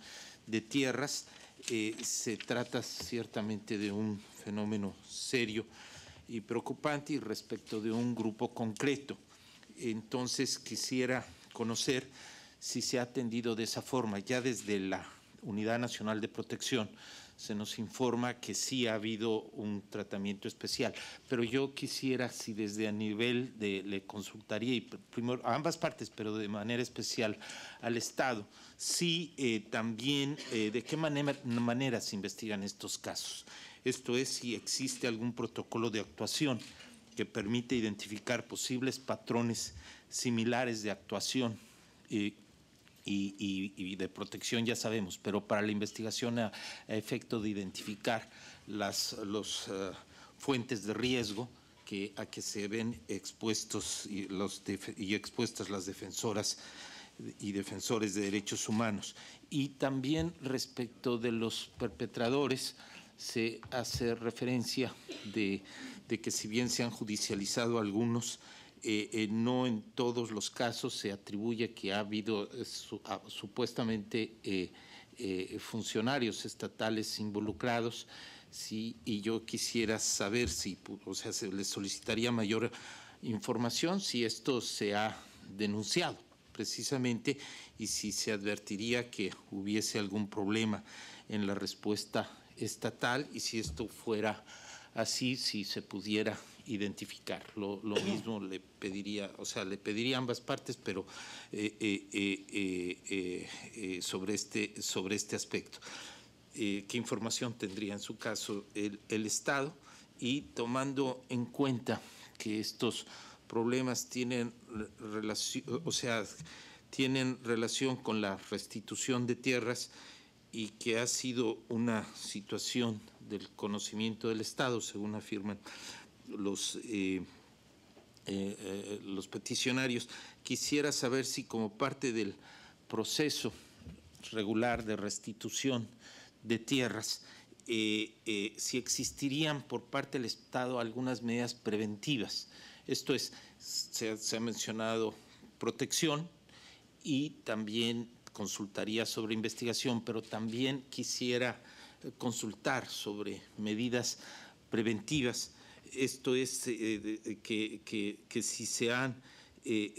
de tierras. Eh, se trata ciertamente de un fenómeno serio y preocupante y respecto de un grupo concreto. Entonces quisiera conocer si se ha atendido de esa forma, ya desde la Unidad Nacional de Protección, se nos informa que sí ha habido un tratamiento especial. Pero yo quisiera, si desde a nivel de, le consultaría y primero, a ambas partes, pero de manera especial al Estado, si eh, también eh, de qué manera, se investigan estos casos. Esto es, si existe algún protocolo de actuación que permite identificar posibles patrones similares de actuación eh, y, de protección ya sabemos, pero para la investigación a, efecto de identificar las los, eh, fuentes de riesgo a que se ven expuestos y, los y expuestas las defensoras y defensores de derechos humanos. Y también respecto de los perpetradores, se hace referencia de, de que si bien se han judicializado algunos, eh, eh, no en todos los casos se atribuye que ha habido eh, ah, supuestamente funcionarios estatales involucrados, sí, y yo quisiera saber si, o sea, se les solicitaría mayor información si esto se ha denunciado precisamente y si se advertiría que hubiese algún problema en la respuesta estatal y si esto fuera así, si se pudiera identificar. Lo, mismo le pediría, o sea, le pediría ambas partes, pero eh, eh, eh, sobre, este, sobre este aspecto. ¿Qué información tendría en su caso el, el Estado? Y tomando en cuenta que estos problemas tienen relación, o sea, tienen relación con la restitución de tierras y que ha sido una situación del conocimiento del Estado, según afirman los, eh, eh, eh, los peticionarios. Quisiera saber si como parte del proceso regular de restitución de tierras, si existirían por parte del Estado algunas medidas preventivas. Esto es, se, ha mencionado protección y también consultaría sobre investigación, pero también quisiera consultar sobre medidas preventivas esto es eh, que, si se han, eh,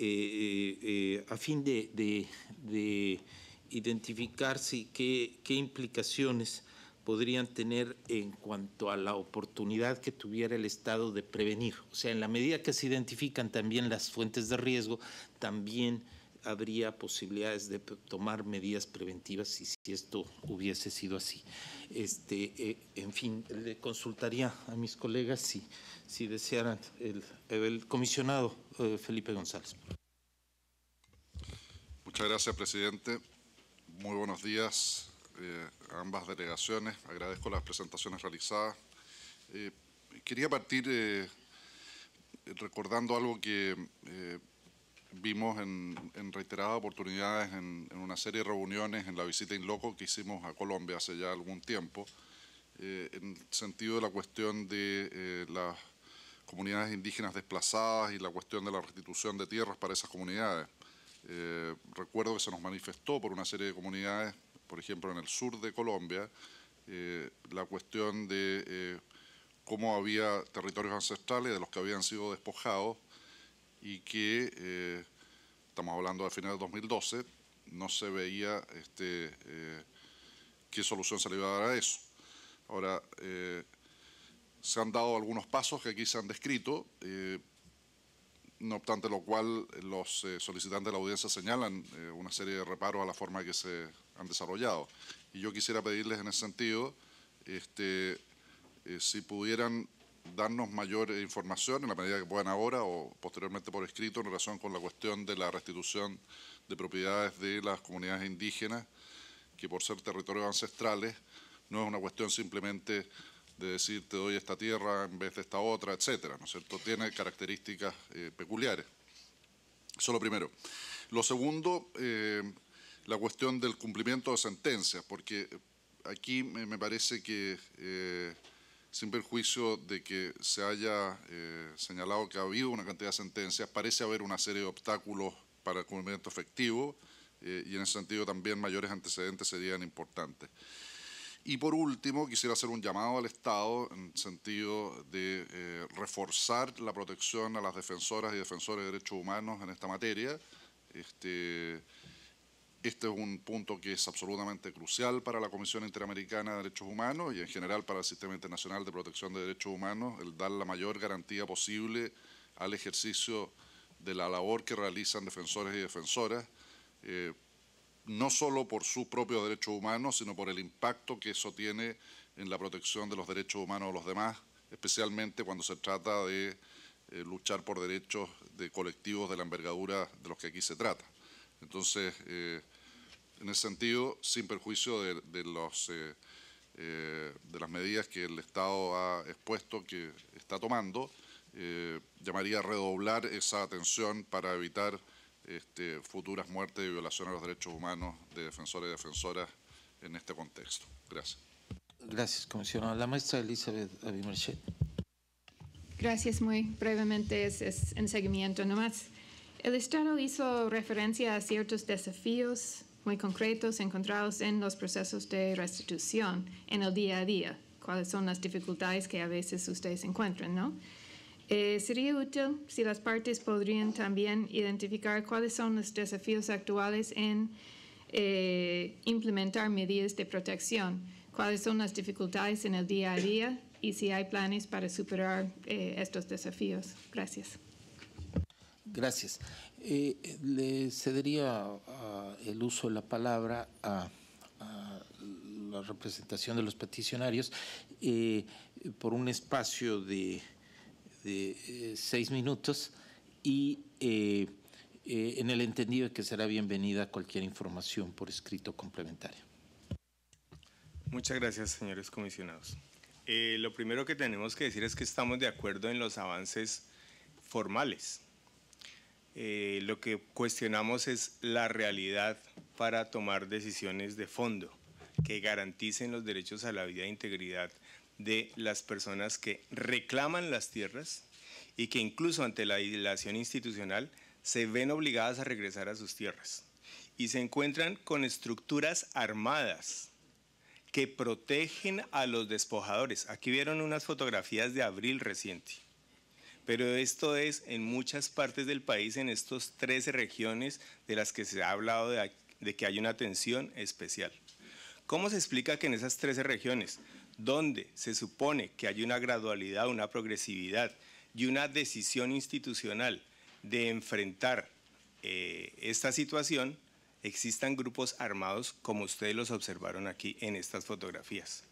eh, a fin de, de, identificar qué implicaciones podrían tener en cuanto a la oportunidad que tuviera el Estado de prevenir. O sea, en la medida que se identifican también las fuentes de riesgo, también habría posibilidades de tomar medidas preventivas si, si esto hubiese sido así. Este, eh, en fin, le consultaría a mis colegas si, si desearan el, el comisionado eh, Felipe González. Muchas gracias, presidente. Muy buenos días eh, a ambas delegaciones. Agradezco las presentaciones realizadas. quería partir recordando algo que vimos en, reiteradas oportunidades en, una serie de reuniones en la visita in loco que hicimos a Colombia hace ya algún tiempo, eh, en sentido de la cuestión de eh, las comunidades indígenas desplazadas y la cuestión de la restitución de tierras para esas comunidades. Eh, recuerdo que se nos manifestó por una serie de comunidades, por ejemplo en el sur de Colombia, eh, la cuestión de cómo había territorios ancestrales de los que habían sido despojados y que, eh, estamos hablando de finales de 2012, no se veía este, eh, qué solución se le iba a dar a eso. Ahora, eh, se han dado algunos pasos que aquí se han descrito, no obstante lo cual los solicitantes de la audiencia señalan una serie de reparos a la forma que se han desarrollado. Y yo quisiera pedirles en ese sentido, este, si pudieran darnos mayor información en la medida que puedan ahora o posteriormente por escrito en relación con la cuestión de la restitución de propiedades de las comunidades indígenas, que por ser territorios ancestrales no es una cuestión simplemente de decir te doy esta tierra en vez de esta otra, etcétera, ¿no es cierto? Tiene características eh, peculiares. Eso es lo primero. Lo segundo, eh, la cuestión del cumplimiento de sentencias, porque aquí me parece que... Eh, sin perjuicio de que se haya eh, señalado que ha habido una cantidad de sentencias, parece haber una serie de obstáculos para el cumplimiento efectivo eh, y en ese sentido también mayores antecedentes serían importantes. Y por último, quisiera hacer un llamado al Estado en el sentido de eh, reforzar la protección a las defensoras y defensores de derechos humanos en esta materia. Este, este es un punto que es absolutamente crucial para la Comisión Interamericana de Derechos Humanos y en general para el Sistema Internacional de Protección de Derechos Humanos, el dar la mayor garantía posible al ejercicio de la labor que realizan defensores y defensoras, eh, no solo por sus propios derechos humanos, sino por el impacto que eso tiene en la protección de los derechos humanos de los demás, especialmente cuando se trata de eh, luchar por derechos de colectivos de la envergadura de los que aquí se trata. Entonces, eh, en ese sentido, sin perjuicio de, los, eh, eh, de las medidas que el Estado ha expuesto que está tomando, eh, llamaría a redoblar esa atención para evitar este, futuras muertes y violaciones a los derechos humanos de defensores y defensoras en este contexto. Gracias. Gracias, comisionada. La maestra Elizabeth Abimarchet. Gracias, muy brevemente, es, es en seguimiento nomás. El Estado hizo referencia a ciertos desafíos muy concretos encontrados en los procesos de restitución en el día a día, cuáles son las dificultades que a veces ustedes encuentran, ¿no? Eh, sería útil si las partes podrían también identificar cuáles son los desafíos actuales en eh, implementar medidas de protección, cuáles son las dificultades en el día a día y si hay planes para superar eh, estos desafíos. Gracias. Gracias. Eh, le cedería el uso de la palabra a, la representación de los peticionarios eh, por un espacio de, eh, seis minutos y en el entendido de que será bienvenida cualquier información por escrito complementaria. Muchas gracias, señores comisionados. lo primero que tenemos que decir es que estamos de acuerdo en los avances formales eh, lo que cuestionamos es la realidad para tomar decisiones de fondo que garanticen los derechos a la vida e integridad de las personas que reclaman las tierras y que incluso ante la dilación institucional se ven obligadas a regresar a sus tierras y se encuentran con estructuras armadas que protegen a los despojadores. Aquí vieron unas fotografías de abril reciente pero esto es en muchas partes del país, en estas 13 regiones de las que se ha hablado de, que hay una atención especial. ¿Cómo se explica que en esas 13 regiones, donde se supone que hay una gradualidad, una progresividad y una decisión institucional de enfrentar eh, esta situación, existan grupos armados como ustedes los observaron aquí en estas fotografías?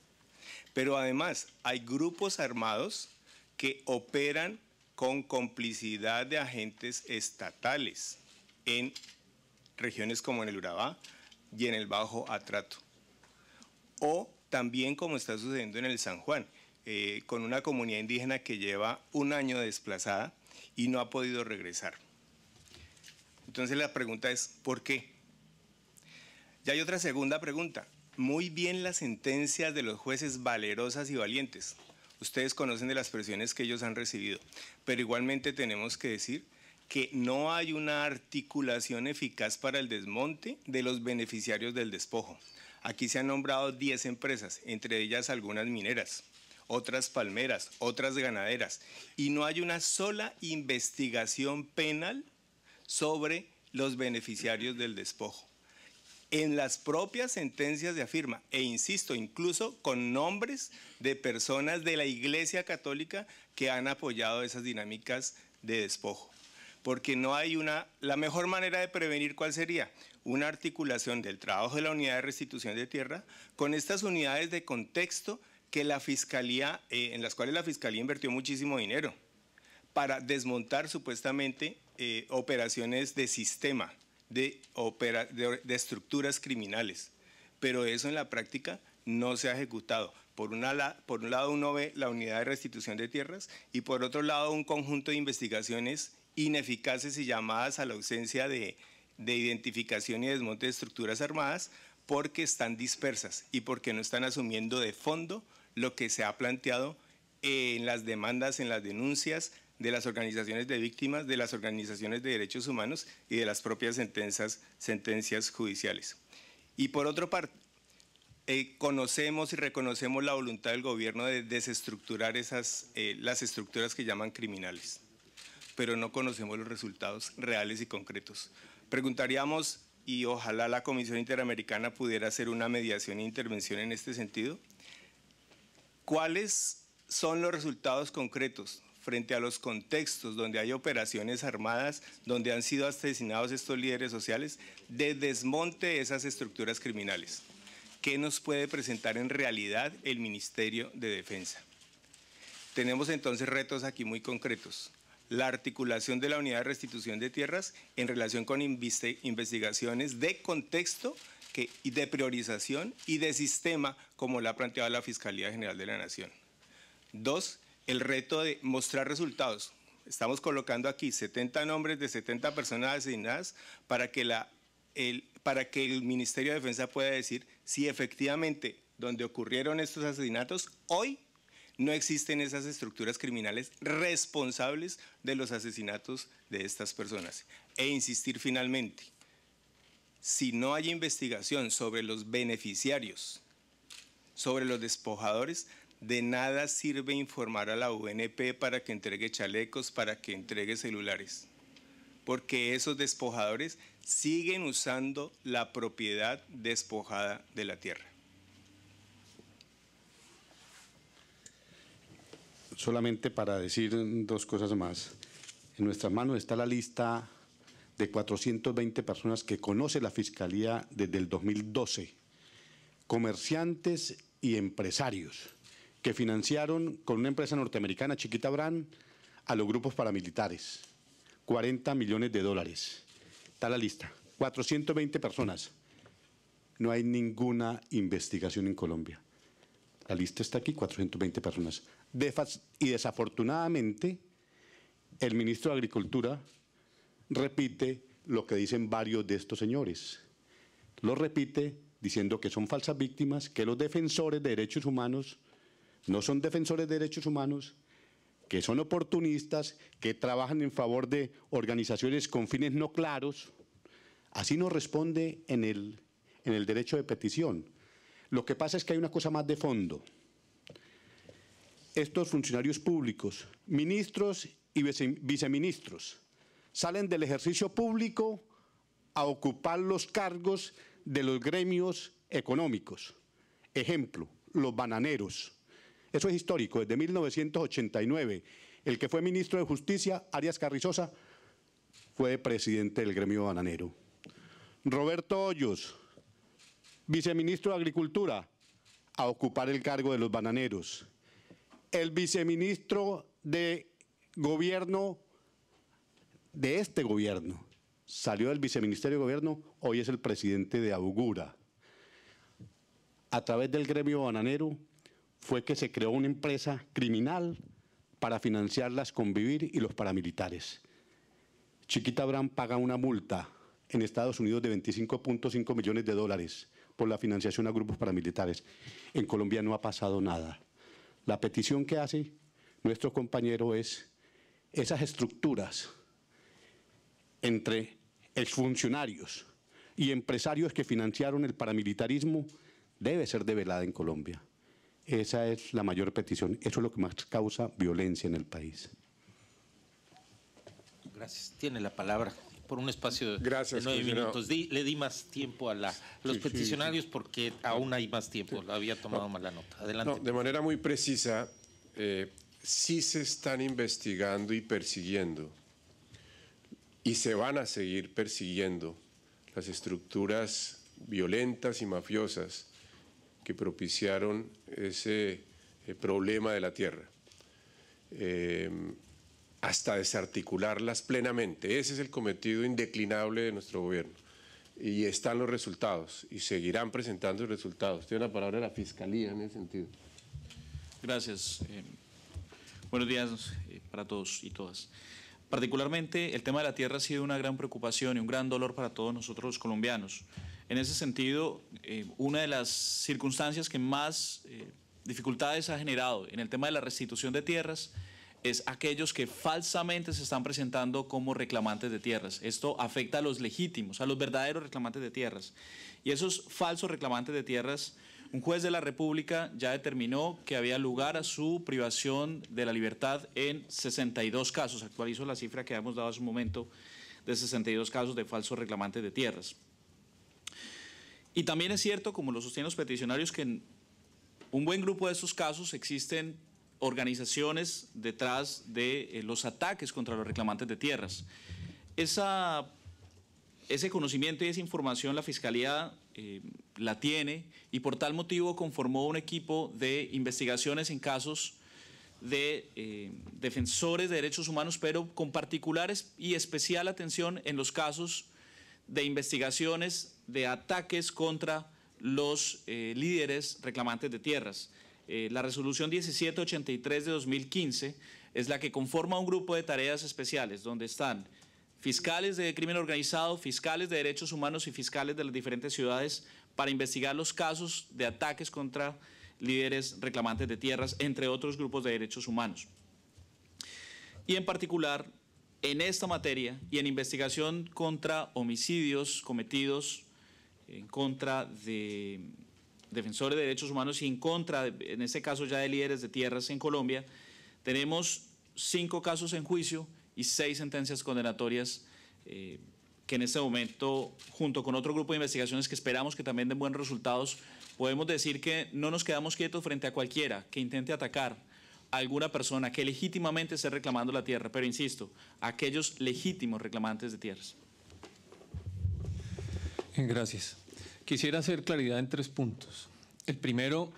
Pero además hay grupos armados que operan con complicidad de agentes estatales en regiones como en el Urabá y en el Bajo Atrato. O también como está sucediendo en el San Juan, eh, con una comunidad indígena que lleva un año desplazada y no ha podido regresar. Entonces la pregunta es, ¿por qué? Y hay otra segunda pregunta. Muy bien las sentencias de los jueces valerosas y valientes, Ustedes conocen de las presiones que ellos han recibido, pero igualmente tenemos que decir que no hay una articulación eficaz para el desmonte de los beneficiarios del despojo. Aquí se han nombrado 10 empresas, entre ellas algunas mineras, otras palmeras, otras ganaderas, y no hay una sola investigación penal sobre los beneficiarios del despojo en las propias sentencias de afirma, e insisto, incluso con nombres de personas de la Iglesia Católica que han apoyado esas dinámicas de despojo. Porque no hay una... La mejor manera de prevenir cuál sería una articulación del trabajo de la unidad de restitución de tierra con estas unidades de contexto que la Fiscalía, eh, en las cuales la Fiscalía invirtió muchísimo dinero para desmontar supuestamente eh, operaciones de sistema de, estructuras criminales, pero eso en la práctica no se ha ejecutado. Por, un lado uno ve la unidad de restitución de tierras y por otro lado un conjunto de investigaciones ineficaces y llamadas a la ausencia de identificación y desmonte de estructuras armadas porque están dispersas y porque no están asumiendo de fondo lo que se ha planteado en las demandas, en las denuncias, de las organizaciones de víctimas, de las organizaciones de derechos humanos y de las propias sentencias, sentencias judiciales. Y por otra parte, eh, conocemos y reconocemos la voluntad del gobierno de desestructurar esas, eh, las estructuras que llaman criminales, pero no conocemos los resultados reales y concretos. Preguntaríamos, y ojalá la Comisión Interamericana pudiera hacer una mediación e intervención en este sentido, ¿cuáles son los resultados concretos? frente a los contextos donde hay operaciones armadas, donde han sido asesinados estos líderes sociales, de desmonte de esas estructuras criminales. ¿Qué nos puede presentar en realidad el Ministerio de Defensa? Tenemos entonces retos aquí muy concretos. La articulación de la unidad de restitución de tierras en relación con investigaciones de contexto y de priorización y de sistema, como la ha planteado la Fiscalía General de la Nación. Dos, el reto de mostrar resultados. Estamos colocando aquí 70 nombres de 70 personas asesinadas para que, el, para que el Ministerio de Defensa pueda decir si efectivamente donde ocurrieron estos asesinatos, hoy no existen esas estructuras criminales responsables de los asesinatos de estas personas. E insistir finalmente, si no hay investigación sobre los beneficiarios, sobre los despojadores, de nada sirve informar a la UNP para que entregue chalecos, para que entregue celulares, porque esos despojadores siguen usando la propiedad despojada de la tierra. Solamente para decir dos cosas más. En nuestras manos está la lista de 420 personas que conoce la Fiscalía desde el 2012, comerciantes y empresarios que financiaron con una empresa norteamericana, Chiquita Brand, a los grupos paramilitares. 40 millones de dólares. Está la lista. 420 personas. No hay ninguna investigación en Colombia. La lista está aquí, 420 personas. y desafortunadamente, el ministro de Agricultura repite lo que dicen varios de estos señores. Lo repite diciendo que son falsas víctimas, que los defensores de derechos humanos no son defensores de derechos humanos, que son oportunistas, que trabajan en favor de organizaciones con fines no claros. Así nos responde en el, derecho de petición. Lo que pasa es que hay una cosa más de fondo. Estos funcionarios públicos, ministros y viceministros, salen del ejercicio público a ocupar los cargos de los gremios económicos. Ejemplo, los bananeros, eso es histórico, desde 1989. El que fue ministro de Justicia, Arias Carrizosa, fue presidente del gremio bananero. Roberto Hoyos, viceministro de Agricultura, a ocupar el cargo de los bananeros. El viceministro de Gobierno, de este gobierno, salió del viceministerio de Gobierno, hoy es el presidente de Augura. A través del gremio bananero fue que se creó una empresa criminal para financiar las convivir y los paramilitares. Chiquita Abraham paga una multa en Estados Unidos de 25.5 millones de dólares por la financiación a grupos paramilitares. En Colombia no ha pasado nada. La petición que hace nuestro compañero es esas estructuras entre exfuncionarios y empresarios que financiaron el paramilitarismo debe ser develada en Colombia. Esa es la mayor petición. Eso es lo que más causa violencia en el país. Gracias. Tiene la palabra por un espacio de nueve minutos. le di más tiempo a, los peticionarios porque aún hay más tiempo. Lo había tomado mala nota. Adelante. de manera muy precisa, eh, sí se están investigando y persiguiendo y se van a seguir persiguiendo las estructuras violentas y mafiosas que propiciaron ese eh, problema de la tierra, em, hasta desarticularlas plenamente. Ese es el cometido indeclinable de nuestro gobierno. Y están los resultados, y seguirán presentando resultados. Tiene la palabra la Fiscalía en ese sentido. Gracias. Em, buenos días eh, para todos y todas. Particularmente, el tema de la tierra ha sido una gran preocupación y un gran dolor para todos nosotros los colombianos. En ese sentido, eh, una de las circunstancias que más eh, dificultades ha generado en el tema de la restitución de tierras es aquellos que falsamente se están presentando como reclamantes de tierras. Esto afecta a los legítimos, a los verdaderos reclamantes de tierras. Y esos falsos reclamantes de tierras, un juez de la República ya determinó que había lugar a su privación de la libertad en 62 casos. Actualizo la cifra que habíamos dado hace un momento de 62 casos de falsos reclamantes de tierras. Y también es cierto, como lo sostienen los peticionarios, que en un buen grupo de estos casos existen organizaciones detrás de eh, los ataques contra los reclamantes de tierras. Esa, ese conocimiento y esa información la Fiscalía eh, la tiene y por tal motivo conformó un equipo de investigaciones en casos de eh, defensores de derechos humanos, pero con particulares y especial atención en los casos de investigaciones de ataques contra los eh, líderes reclamantes de tierras. Eh, la resolución 1783 de 2015 es la que conforma un grupo de tareas especiales donde están fiscales de crimen organizado, fiscales de derechos humanos y fiscales de las diferentes ciudades para investigar los casos de ataques contra líderes reclamantes de tierras, entre otros grupos de derechos humanos. Y en particular, en esta materia y en investigación contra homicidios cometidos en contra de defensores de derechos humanos y en contra, en este caso ya de líderes de tierras en Colombia, tenemos cinco casos en juicio y seis sentencias condenatorias eh, que en este momento, junto con otro grupo de investigaciones que esperamos que también den buenos resultados, podemos decir que no nos quedamos quietos frente a cualquiera que intente atacar a alguna persona que legítimamente esté reclamando la tierra, pero insisto, aquellos legítimos reclamantes de tierras. Gracias. Quisiera hacer claridad en tres puntos. El primero,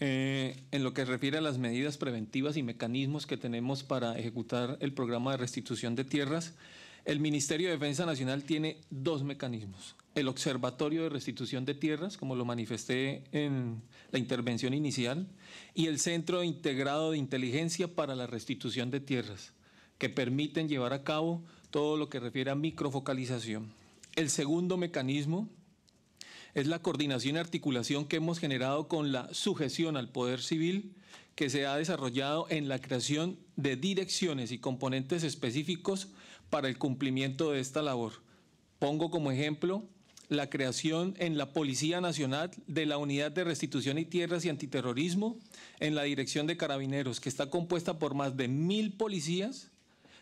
eh, en lo que refiere a las medidas preventivas y mecanismos que tenemos para ejecutar el programa de restitución de tierras, el Ministerio de Defensa Nacional tiene dos mecanismos. El Observatorio de Restitución de Tierras, como lo manifesté en la intervención inicial, y el Centro Integrado de Inteligencia para la Restitución de Tierras, que permiten llevar a cabo todo lo que refiere a microfocalización. El segundo mecanismo es la coordinación y articulación que hemos generado con la sujeción al poder civil que se ha desarrollado en la creación de direcciones y componentes específicos para el cumplimiento de esta labor. Pongo como ejemplo la creación en la Policía Nacional de la Unidad de Restitución y Tierras y Antiterrorismo en la Dirección de Carabineros, que está compuesta por más de mil policías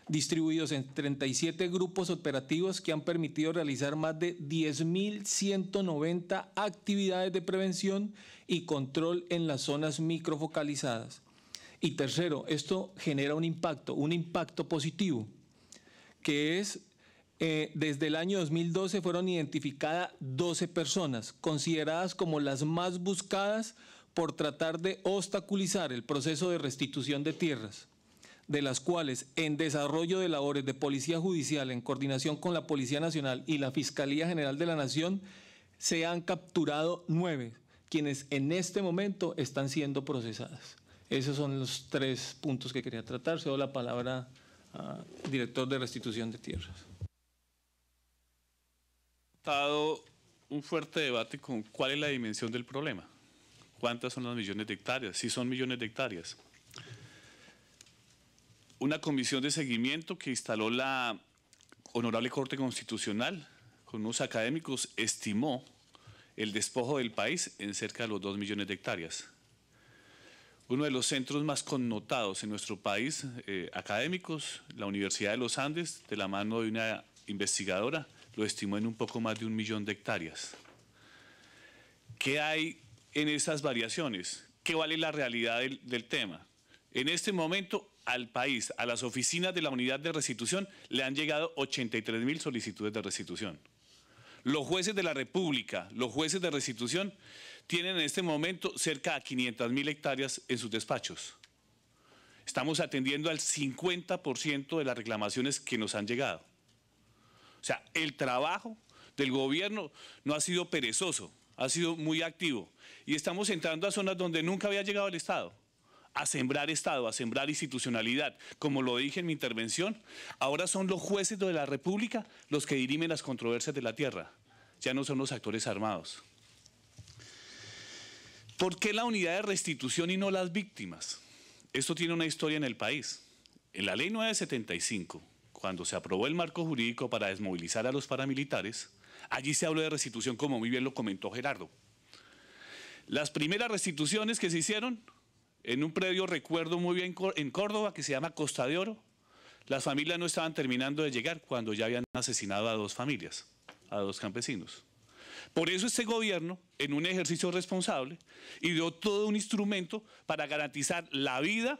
distribuidos en 37 grupos operativos que han permitido realizar más de 10.190 actividades de prevención y control en las zonas microfocalizadas. Y tercero, esto genera un impacto, un impacto positivo, que es eh, desde el año 2012 fueron identificadas 12 personas, consideradas como las más buscadas por tratar de obstaculizar el proceso de restitución de tierras de las cuales en desarrollo de labores de Policía Judicial en coordinación con la Policía Nacional y la Fiscalía General de la Nación, se han capturado nueve, quienes en este momento están siendo procesadas. Esos son los tres puntos que quería tratar. Se la palabra al director de restitución de tierras. ha dado un fuerte debate con cuál es la dimensión del problema. ¿Cuántas son las millones de hectáreas? Si son millones de hectáreas una comisión de seguimiento que instaló la Honorable Corte Constitucional con unos académicos estimó el despojo del país en cerca de los 2 millones de hectáreas. Uno de los centros más connotados en nuestro país eh, académicos, la Universidad de los Andes, de la mano de una investigadora, lo estimó en un poco más de un millón de hectáreas. ¿Qué hay en esas variaciones? ¿Qué vale la realidad del, del tema? En este momento al país, a las oficinas de la unidad de restitución, le han llegado 83 mil solicitudes de restitución. Los jueces de la República, los jueces de restitución, tienen en este momento cerca de 500 mil hectáreas en sus despachos. Estamos atendiendo al 50% de las reclamaciones que nos han llegado. O sea, el trabajo del gobierno no ha sido perezoso, ha sido muy activo. Y estamos entrando a zonas donde nunca había llegado el Estado a sembrar Estado, a sembrar institucionalidad. Como lo dije en mi intervención, ahora son los jueces de la República los que dirimen las controversias de la tierra, ya no son los actores armados. ¿Por qué la unidad de restitución y no las víctimas? Esto tiene una historia en el país. En la ley 975, cuando se aprobó el marco jurídico para desmovilizar a los paramilitares, allí se habló de restitución, como muy bien lo comentó Gerardo. Las primeras restituciones que se hicieron en un predio, recuerdo muy bien, en Córdoba, que se llama Costa de Oro. Las familias no estaban terminando de llegar cuando ya habían asesinado a dos familias, a dos campesinos. Por eso este gobierno, en un ejercicio responsable, ideó todo un instrumento para garantizar la vida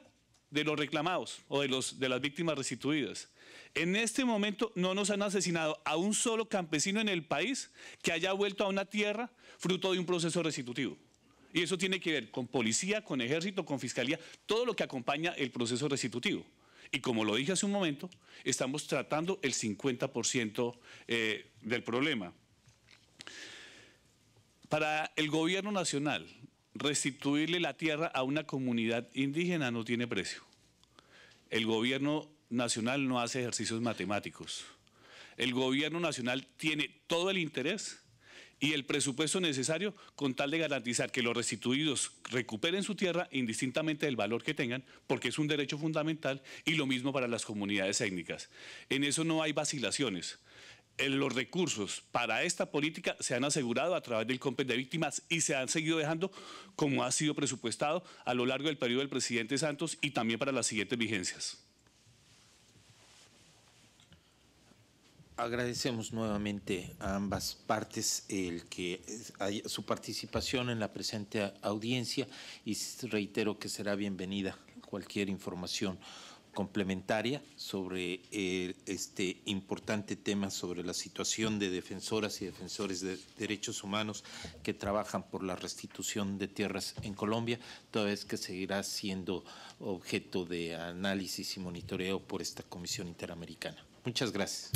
de los reclamados o de, de las víctimas restituidas. En este momento no nos han asesinado a un solo campesino en el país que haya vuelto a una tierra fruto de un proceso restitutivo. Y eso tiene que ver con policía, con ejército, con fiscalía, todo lo que acompaña el proceso restitutivo. Y como lo dije hace un momento, estamos tratando el 50% eh, del problema. Para el gobierno nacional, restituirle la tierra a una comunidad indígena no tiene precio. El gobierno nacional no hace ejercicios matemáticos. El gobierno nacional tiene todo el interés y el presupuesto necesario con tal de garantizar que los restituidos recuperen su tierra indistintamente del valor que tengan, porque es un derecho fundamental y lo mismo para las comunidades étnicas. En eso no hay vacilaciones. los recursos para esta política se han asegurado a través del COMPES de víctimas y se han seguido dejando como ha sido presupuestado a lo largo del periodo del presidente Santos y también para las siguientes vigencias. Agradecemos nuevamente a ambas partes el que su participación en la presente audiencia y reitero que será bienvenida cualquier información complementaria sobre eh, este importante tema sobre la situación de defensoras y defensores de derechos humanos que trabajan por la restitución de tierras en Colombia, toda vez que seguirá siendo objeto de análisis y monitoreo por esta Comisión Interamericana. Muchas gracias.